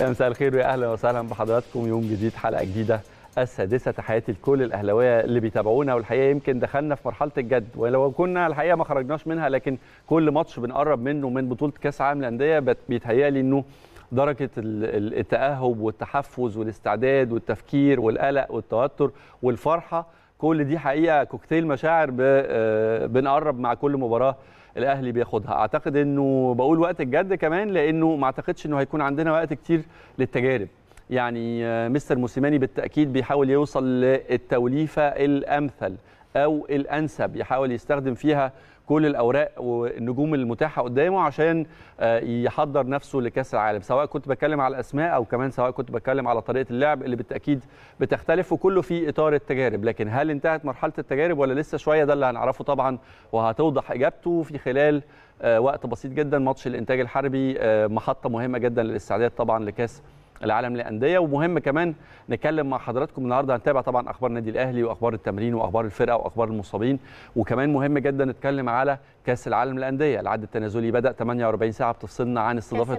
يا مساء الخير ويا اهلا وسهلا بحضراتكم يوم جديد حلقه جديده السادسه تحياتي لكل الاهلاويه اللي بيتابعونا والحقيقه يمكن دخلنا في مرحله الجد ولو كنا الحقيقه ما خرجناش منها لكن كل ماتش بنقرب منه من بطوله كاس عالم الانديه بيتهيألي انه درجه التاهب والتحفز والاستعداد والتفكير والقلق والتوتر والفرحه كل دي حقيقه كوكتيل مشاعر آه، بنقرب مع كل مباراه الاهلي بياخدها اعتقد انه بقول وقت الجد كمان لانه ما اعتقدش انه هيكون عندنا وقت كتير للتجارب يعني آه، مستر موسيماني بالتاكيد بيحاول يوصل للتوليفه الامثل او الانسب يحاول يستخدم فيها كل الاوراق والنجوم المتاحه قدامه عشان آه، يحضر نفسه لكاس العالم سواء كنت بتكلم على الاسماء او كمان سواء كنت بتكلم على طريقه اللعب اللي بالتاكيد بتختلف وكله في اطار التجارب لكن هل انتهت مرحله التجارب ولا لسه شويه ده اللي هنعرفه طبعا وهتوضح اجابته في خلال آه، وقت بسيط جدا ماتش الانتاج الحربي آه، محطه مهمه جدا للاستعداد طبعا لكاس العالم للانديه ومهم كمان نتكلم مع حضراتكم النهارده هنتابع طبعا اخبار النادي الاهلي واخبار التمرين واخبار الفرقه واخبار المصابين وكمان مهم جدا نتكلم على كاس العالم للانديه العد التنازلي بدا 48 ساعه بتفصلنا عن استضافه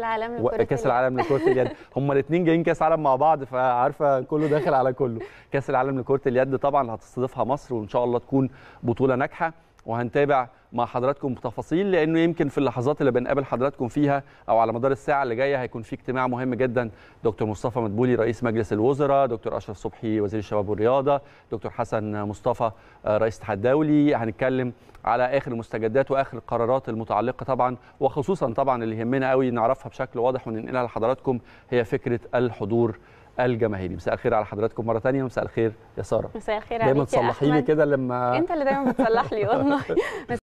كاس العالم لكره اليد هم الاثنين جايين كاس عالم مع بعض فعارفه كله داخل على كله كاس العالم لكره اليد طبعا هتستضيفها مصر وان شاء الله تكون بطوله ناجحه وهنتابع مع حضراتكم تفاصيل لانه يمكن في اللحظات اللي بنقابل حضراتكم فيها او على مدار الساعه اللي جايه هيكون في اجتماع مهم جدا دكتور مصطفى مدبولي رئيس مجلس الوزراء دكتور اشرف صبحي وزير الشباب والرياضه دكتور حسن مصطفى آه، رئيس الاتحاد الدولي هنتكلم على اخر المستجدات واخر القرارات المتعلقه طبعا وخصوصا طبعا اللي يهمنا قوي نعرفها بشكل واضح وننقلها لحضراتكم هي فكره الحضور الجماهيري مساء الخير على حضراتكم مره ثانيه ومساء الخير يا ساره مساء الخير دايما تصلحيني كده لما انت اللي دايما بتصلح لي والله